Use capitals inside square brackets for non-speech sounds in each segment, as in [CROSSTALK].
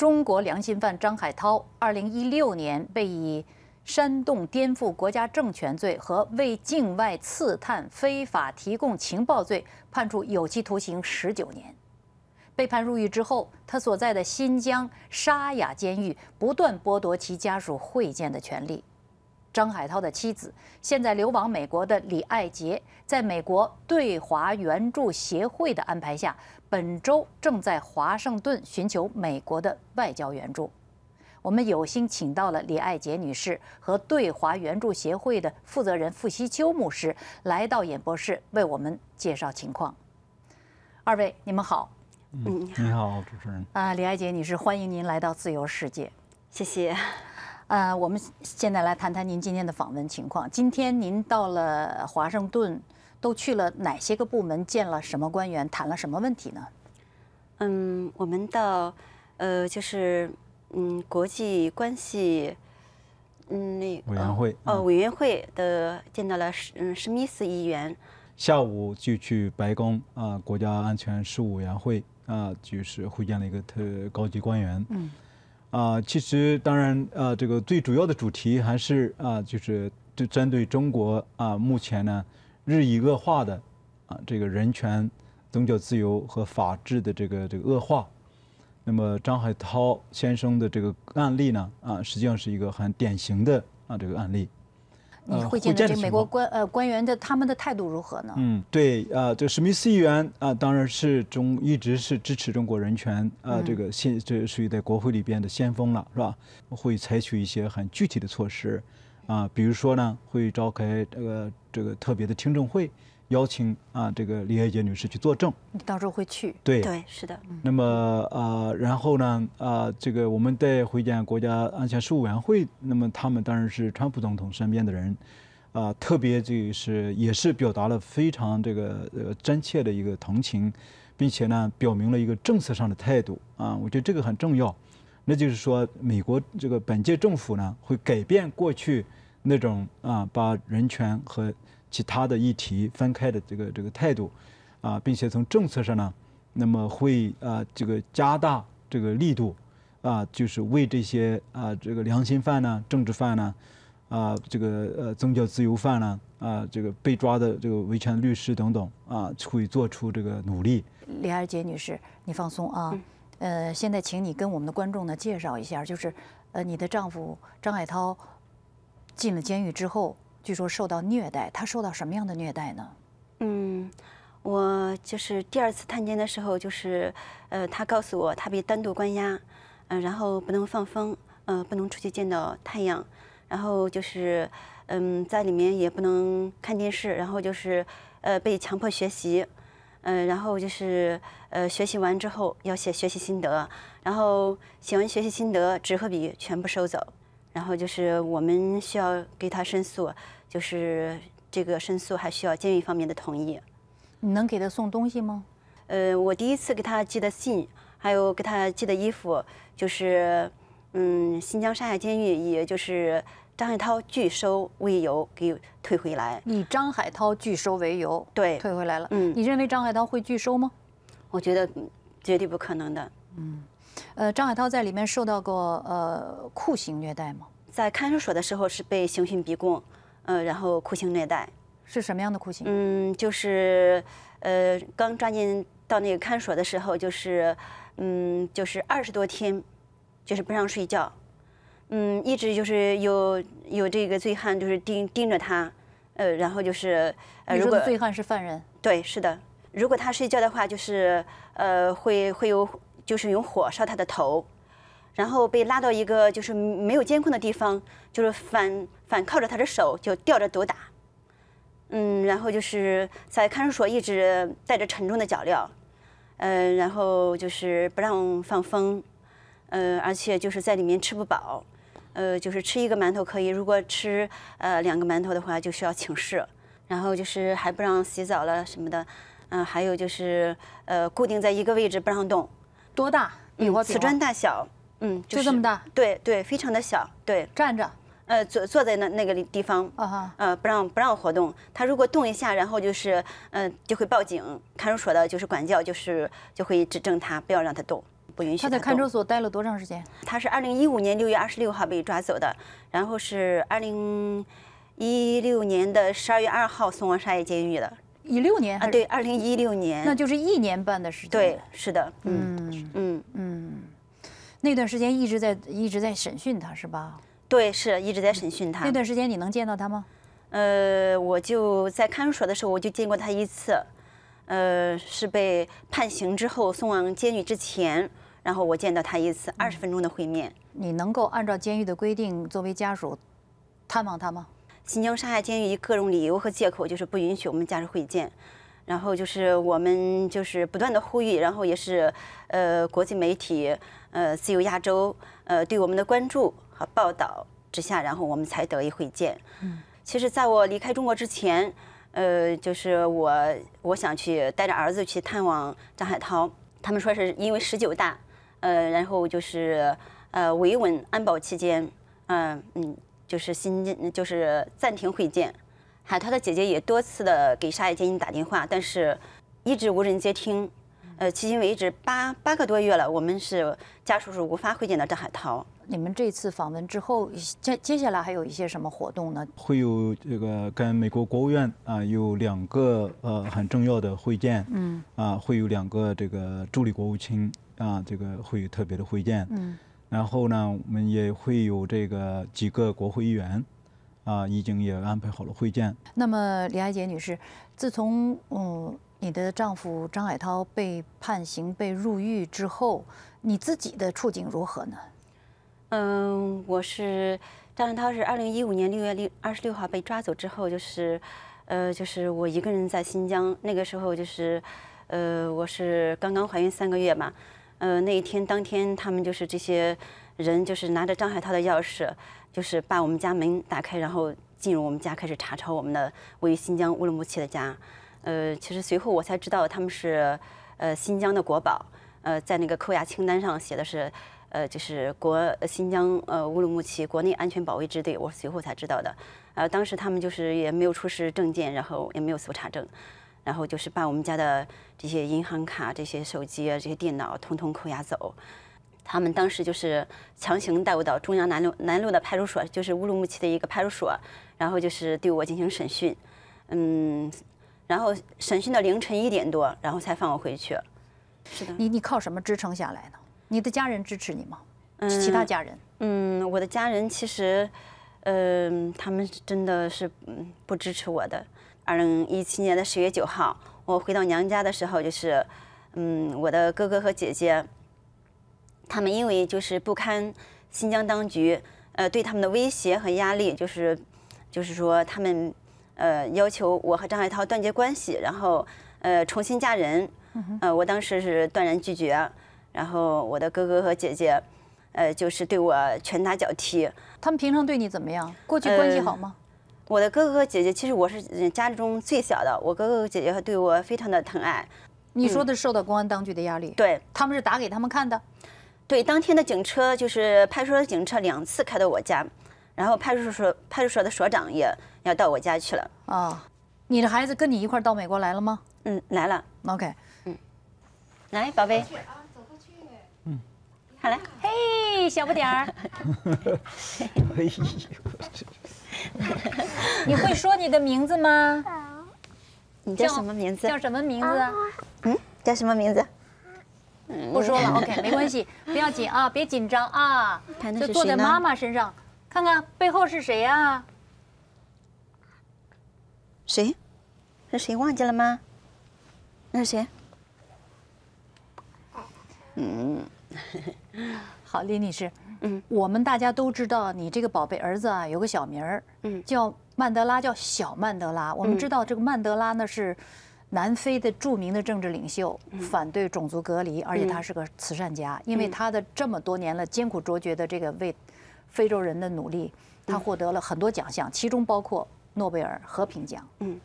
中国良心犯张海涛，2016年被以煽动颠覆国家政权罪和为境外刺探非法提供情报罪判处有期徒刑19年。被判入狱之后，他所在的新疆沙雅监狱不断剥夺其家属会见的权利。张海涛的妻子，现在流亡美国的李爱杰，在美国对华援助协会的安排下，本周正在华盛顿寻求美国的外交援助。我们有幸请到了李爱杰女士和对华援助协会的负责人傅希秋牧师来到演播室，为我们介绍情况。二位，你们好。你好，主持人。啊，李爱杰女士，欢迎您来到《自由世界》，谢谢。呃，我们现在来谈谈您今天的访问情况。今天您到了华盛顿，都去了哪些个部门？见了什么官员？谈了什么问题呢？嗯，我们到，呃，就是，嗯，国际关系，嗯，那个委员会，呃，委员会的见到了史，嗯，史密斯议员。下午就去白宫啊，国家安全事务委员会啊，就是会见了一个特高级官员。嗯。啊，其实当然，呃，这个最主要的主题还是啊，就是就针对中国啊，目前呢日益恶化的啊，这个人权、宗教自由和法治的这个这个恶化。那么张海涛先生的这个案例呢，啊，实际上是一个很典型的啊这个案例。你会觉得这美国官呃官员的他们的态度如何呢？嗯，对啊，这史密斯议员啊，当然是中一直是支持中国人权啊，这个先这属于在国会里边的先锋了，是吧？会采取一些很具体的措施，啊，比如说呢，会召开这个这个特别的听证会。邀请啊，这个李爱杰女士去作证。你到时候会去？对对，是的。那么呃，然后呢，呃，这个我们再会见国家安全事务委员会。那么他们当然是川普总统身边的人啊，特别就是也是表达了非常这个呃真切的一个同情，并且呢，表明了一个政策上的态度啊。我觉得这个很重要。那就是说，美国这个本届政府呢，会改变过去那种啊，把人权和其他的议题分开的这个这个态度，啊，并且从政策上呢，那么会啊这个加大这个力度，啊，就是为这些啊这个良心犯呢、政治犯呢，啊这个呃宗教自由犯呢，啊这个被抓的这个维权律师等等啊，会做出这个努力。李爱杰女士，你放松啊，呃，现在请你跟我们的观众呢介绍一下，就是呃你的丈夫张海涛进了监狱之后。据说受到虐待，他受到什么样的虐待呢？嗯，我就是第二次探监的时候，就是，呃，他告诉我他被单独关押，嗯，然后不能放风，呃，不能出去见到太阳，然后就是，嗯，在里面也不能看电视，然后就是，呃，被强迫学习，嗯，然后就是，呃，学习完之后要写学习心得，然后写完学习心得，纸和笔全部收走，然后就是我们需要给他申诉。就是这个申诉还需要监狱方面的同意。你能给他送东西吗？呃，我第一次给他寄的信，还有给他寄的衣服，就是，嗯，新疆沙海监狱以就是张海涛拒收为由给退回来。以张海涛拒收为由，对，退回来了。嗯，你认为张海涛会拒收吗？我觉得绝对不可能的。嗯，呃，张海涛在里面受到过呃酷刑虐待吗？在看守所的时候是被刑讯逼供。呃，然后酷刑虐待，是什么样的酷刑？嗯，就是，呃，刚抓进到那个看所的时候，就是，嗯，就是二十多天，就是不让睡觉，嗯，一直就是有有这个醉汉就是盯盯着他，呃，然后就是，呃，如果醉汉是犯人？对，是的，如果他睡觉的话，就是呃，会会有就是用火烧他的头，然后被拉到一个就是没有监控的地方，就是反。反靠着他的手就吊着毒打，嗯，然后就是在看守所一直带着沉重的脚镣，嗯，然后就是不让放风，呃，而且就是在里面吃不饱，呃，就是吃一个馒头可以，如果吃呃两个馒头的话就需要请示，然后就是还不让洗澡了什么的，嗯，还有就是呃固定在一个位置不让动，多大？嗯，瓷砖大小，嗯，就这么大？对对，非常的小，对，站着。呃，坐坐在那那个地方，啊呃，不让不让活动，他如果动一下，然后就是，嗯，就会报警，看守所的，就是管教，就是就会指正他，不要让他动，不允许。他在看守所待了多长时间？他是二零一五年六月二十六号被抓走的，然后是二零一六年的十二月二号送往沙野监狱的。一六年？啊，对，二零一六年。那就是一年半的时间。对，是的，嗯嗯嗯，那段时间一直在一直在审讯他，是吧？对，是一直在审讯他。那段时间你能见到他吗？呃，我就在看守所的时候，我就见过他一次。呃，是被判刑之后送往监狱之前，然后我见到他一次二十分钟的会面。你能够按照监狱的规定作为家属探望他吗？新疆沙海监狱以各种理由和借口就是不允许我们家属会见。然后就是我们就是不断的呼吁，然后也是呃国际媒体呃自由亚洲呃对我们的关注。报道之下，然后我们才得以会见。嗯，其实在我离开中国之前，呃，就是我我想去带着儿子去探望张海涛。他们说是因为十九大，呃，然后就是呃维稳安保期间，嗯嗯，就是新就是暂停会见。海涛的姐姐也多次的给沙野晶英打电话，但是一直无人接听。呃，迄今为止八八个多月了，我们是家属是无法会见到张海涛。你们这次访问之后，接接下来还有一些什么活动呢？会有这个跟美国国务院啊有两个呃很重要的会见，嗯，啊会有两个这个助理国务卿啊这个会有特别的会见，嗯，然后呢我们也会有这个几个国会议员，啊已经也安排好了会见。那么李爱杰女士，自从嗯你的丈夫张海涛被判刑被入狱之后，你自己的处境如何呢？嗯，我是张仁涛，是二零一五年六月六二十六号被抓走之后，就是，呃，就是我一个人在新疆。那个时候就是，呃，我是刚刚怀孕三个月嘛，呃，那一天当天他们就是这些人就是拿着张海涛的钥匙，就是把我们家门打开，然后进入我们家开始查抄我们的位于新疆乌鲁木齐的家。呃，其实随后我才知道他们是，呃，新疆的国宝。呃，在那个扣押清单上写的是。呃，就是国新疆呃乌鲁木齐国内安全保卫支队，我随后才知道的。呃，当时他们就是也没有出示证件，然后也没有搜查证，然后就是把我们家的这些银行卡、这些手机、这些电脑统统扣押走。他们当时就是强行带我到中央南路南路的派出所，就是乌鲁木齐的一个派出所，然后就是对我进行审讯。嗯，然后审讯到凌晨一点多，然后才放我回去。是的，你你靠什么支撑下来的？你的家人支持你吗？嗯，其他家人？嗯，我的家人其实，嗯，他们真的是嗯不支持我的。二零一七年的十月九号，我回到娘家的时候，就是，嗯，我的哥哥和姐姐，他们因为就是不堪新疆当局呃对他们的威胁和压力，就是就是说他们呃要求我和张海涛断绝关系，然后呃重新嫁人，呃，我当时是断然拒绝。然后我的哥哥和姐姐，呃，就是对我拳打脚踢。他们平常对你怎么样？过去关系好吗？我的哥哥和姐姐，其实我是家里中最小的，我哥哥和姐姐对我非常的疼爱。你说的是受到公安当局的压力？对，他们是打给他们看的。对，当天的警车就是派出所的警车，两次开到我家，然后派出所派出所的所长也要到我家去了。啊，你的孩子跟你一块儿到美国来了吗？嗯，来了。OK，嗯，来，宝贝。好了，嘿，小不点儿。[LAUGHS] 哎呦！你会说你的名字吗？你叫什么名字？叫什么名字？嗯，叫什么名字？不说了，OK，没关系，不要紧啊，[LAUGHS] 别紧张啊。就坐在妈妈身上，看看背后是谁呀？谁？那谁忘记了吗？那是谁？嗯。好，李女士，嗯，我们大家都知道你这个宝贝儿子啊，有个小名儿，嗯，叫曼德拉，叫小曼德拉。我们知道这个曼德拉呢是南非的著名的政治领袖，反对种族隔离，而且他是个慈善家，因为他的这么多年了艰苦卓绝的这个为非洲人的努力，他获得了很多奖项，其中包括诺贝尔和平奖。嗯。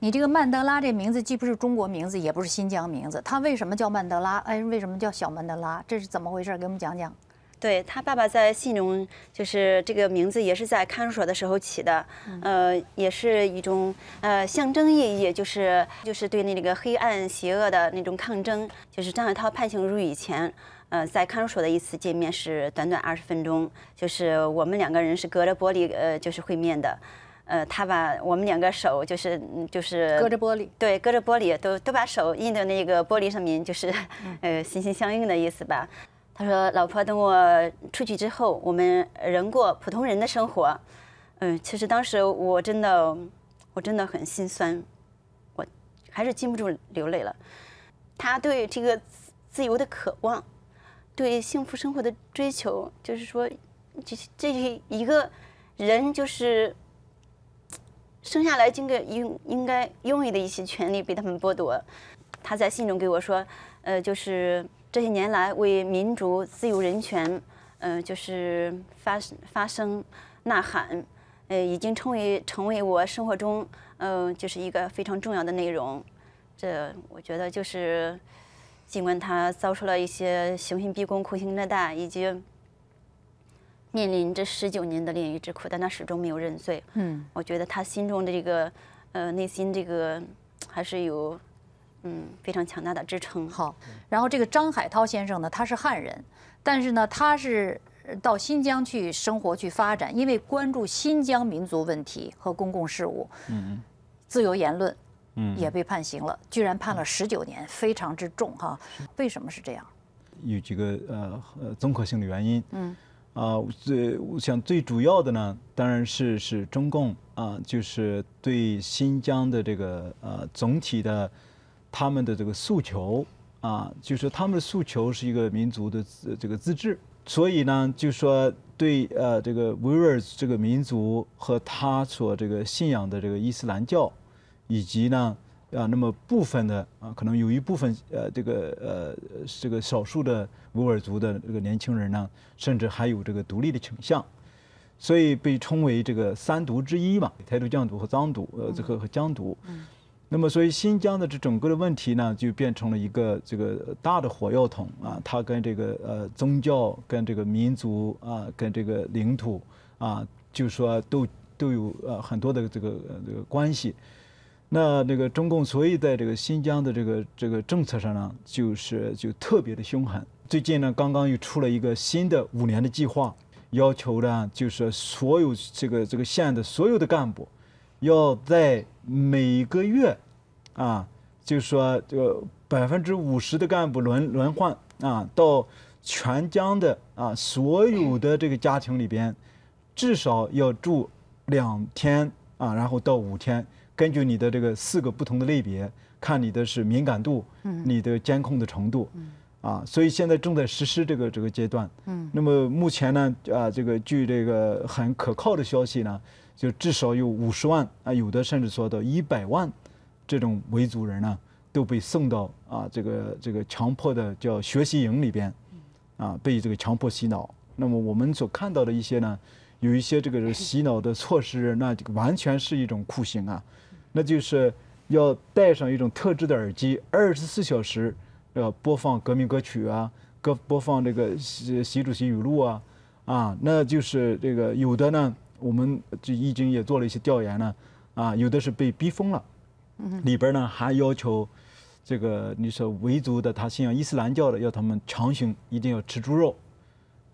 你这个曼德拉这名字既不是中国名字，也不是新疆名字，他为什么叫曼德拉？哎，为什么叫小曼德拉？这是怎么回事？给我们讲讲。对他爸爸在信中，就是这个名字也是在看守所的时候起的，呃，也是一种呃象征意义，就是就是对那个黑暗邪恶的那种抗争。就是张海涛判刑入狱前，呃，在看守所的一次见面是短短二十分钟，就是我们两个人是隔着玻璃，呃，就是会面的。呃，他把我们两个手就是就是隔着玻璃，对，隔着玻璃都都把手印在那个玻璃上面，就是 [LAUGHS] 呃心心相印的意思吧。他说：“老婆，等我出去之后，我们人过普通人的生活。”嗯，其实当时我真的我真的很心酸，我还是禁不住流泪了。他对这个自由的渴望，对幸福生活的追求，就是说，这这一个人就是。生下来应该应应该拥有的一些权利被他们剥夺。他在信中给我说，呃，就是这些年来为民主、自由、人权，嗯，就是发声、呐喊，呃，已经成为成为我生活中，嗯，就是一个非常重要的内容。这我觉得就是，尽管他遭受了一些刑讯逼供、酷刑虐待，以及面临着十九年的炼狱之苦，但他始终没有认罪。嗯，我觉得他心中的这个，呃，内心这个还是有，嗯，非常强大的支撑。好，然后这个张海涛先生呢，他是汉人，但是呢，他是到新疆去生活去发展，因为关注新疆民族问题和公共事务，嗯嗯，自由言论，嗯，也被判刑了，居然判了十九年，非常之重哈。为什么是这样？有几个呃呃综合性的原因。嗯。啊，最我想最主要的呢，当然是是中共啊，就是对新疆的这个呃总体的他们的这个诉求啊，就是他们的诉求是一个民族的这个自治，所以呢，就说对呃这个维吾尔这个民族和他所这个信仰的这个伊斯兰教，以及呢。啊，那么部分的啊，可能有一部分呃，这个呃，这个少数的维吾尔族的这个年轻人呢，甚至还有这个独立的倾向，所以被称为这个三毒之一嘛，台独、疆独和藏独，呃，这个和疆独。嗯。那么，所以新疆的这整个的问题呢，就变成了一个这个大的火药桶啊，它跟这个呃宗教、跟这个民族啊、跟这个领土啊，就说都都有呃很多的这个呃、这个关系。那这个中共所以在这个新疆的这个这个政策上呢，就是就特别的凶狠。最近呢，刚刚又出了一个新的五年的计划，要求呢就是所有这个这个县的所有的干部，要在每个月，啊，就是说这个百分之五十的干部轮轮换啊，到全疆的啊所有的这个家庭里边，至少要住两天啊，然后到五天。根据你的这个四个不同的类别，看你的是敏感度，你的监控的程度，啊，所以现在正在实施这个这个阶段。那么目前呢，啊，这个据这个很可靠的消息呢，就至少有五十万啊，有的甚至说到一百万，这种维族人呢，都被送到啊这个这个强迫的叫学习营里边，啊，被这个强迫洗脑。那么我们所看到的一些呢，有一些这个 [LAUGHS] 洗脑的措施，那完全是一种酷刑啊。那就是要戴上一种特制的耳机，二十四小时要播放革命歌曲啊，歌播放这个习主席语录啊，啊，那就是这个有的呢，我们就已经也做了一些调研呢，啊，有的是被逼疯了，里边呢还要求这个你说维族的他信仰伊斯兰教的，要他们强行一定要吃猪肉，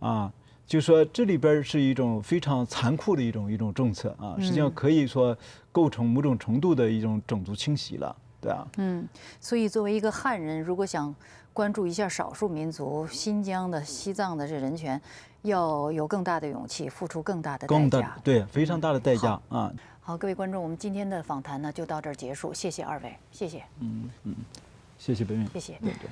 啊。就说这里边是一种非常残酷的一种一种政策啊，实际上可以说构成某种程度的一种种族清洗了，对啊，嗯，所以作为一个汉人，如果想关注一下少数民族、新疆的、西藏的这人权，要有更大的勇气，付出更大的代价。对，非常大的代价啊。好，各位观众，我们今天的访谈呢就到这儿结束，谢谢二位，谢谢。嗯嗯，谢谢北北。谢谢。对对。